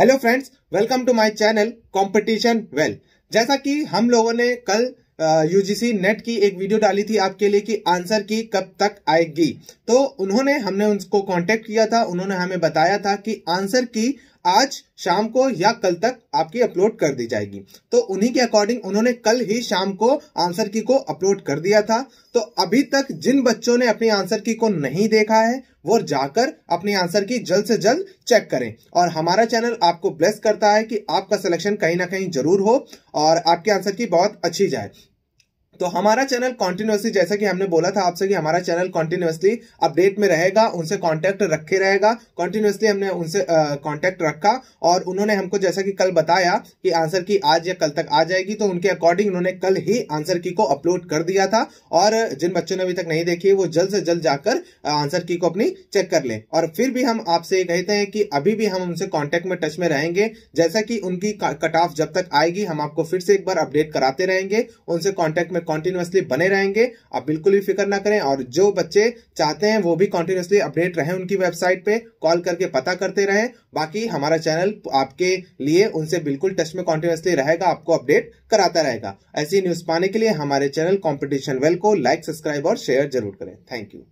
hello friends welcome to my channel competition well जैसा कि हम लोगों ने कल यूजीसी नेट की एक वीडियो डाली थी आपके लिए कि आंसर की कब तक आएगी तो उन्होंने हमने उनको कांटेक्ट किया था उन्होंने हमें बताया था कि आंसर की आज शाम को या कल तक आपकी अपलोड कर दी जाएगी तो उन्हीं के अकॉर्डिंग उन्होंने कल ही शाम को आंसर की को अपलोड कर दिया था तो अभी तक जिन बच्चों ने अपनी आंसर की को नहीं देखा है वो जाकर अपनी आंसर की जल्द से जल्द चेक करें और हमारा चैनल आपको ब्लेस करता है कि आपका सिलेक्शन कहीं ना कहीं जरूर हो और आपकी आंसर की बहुत अच्छी जाए तो हमारा चैनल कॉन्टिन्यूसली जैसा कि हमने बोला था आपसे कि हमारा चैनल कॉन्टिन्यूसली अपडेट में रहेगा उनसे कॉन्टैक्ट रखे रहेगा कॉन्टिन्यूसली हमने उनसे कॉन्टैक्ट रखा और उन्होंने हमको जैसा कि कल बताया कि आंसर की आज या कल तक आ जाएगी तो उनके अकॉर्डिंग उन्होंने कल ही आंसर की को अपलोड कर दिया था और जिन बच्चों ने अभी तक नहीं देखी वो जल्द से जल्द जाकर आंसर की को अपनी चेक कर ले और फिर भी हम आपसे ये कहते हैं कि अभी भी हम उनसे कॉन्टेक्ट में टच में रहेंगे जैसा कि उनकी कट ऑफ जब तक आएगी हम आपको फिर से एक बार अपडेट कराते रहेंगे उनसे कॉन्टेक्ट में कॉन्टिन्यूसली बने रहेंगे आप बिल्कुल भी फिक्र ना करें और जो बच्चे चाहते हैं वो भी कॉन्टिन्यूसली अपडेट रहे उनकी वेबसाइट पे कॉल करके पता करते रहे बाकी हमारा चैनल आपके लिए उनसे बिल्कुल टच में कॉन्टिन्यूसली रहेगा आपको अपडेट कराता रहेगा ऐसी न्यूज पाने के लिए हमारे चैनल कॉम्पिटिशन वेल को लाइक सब्सक्राइब और शेयर जरूर करें थैंक यू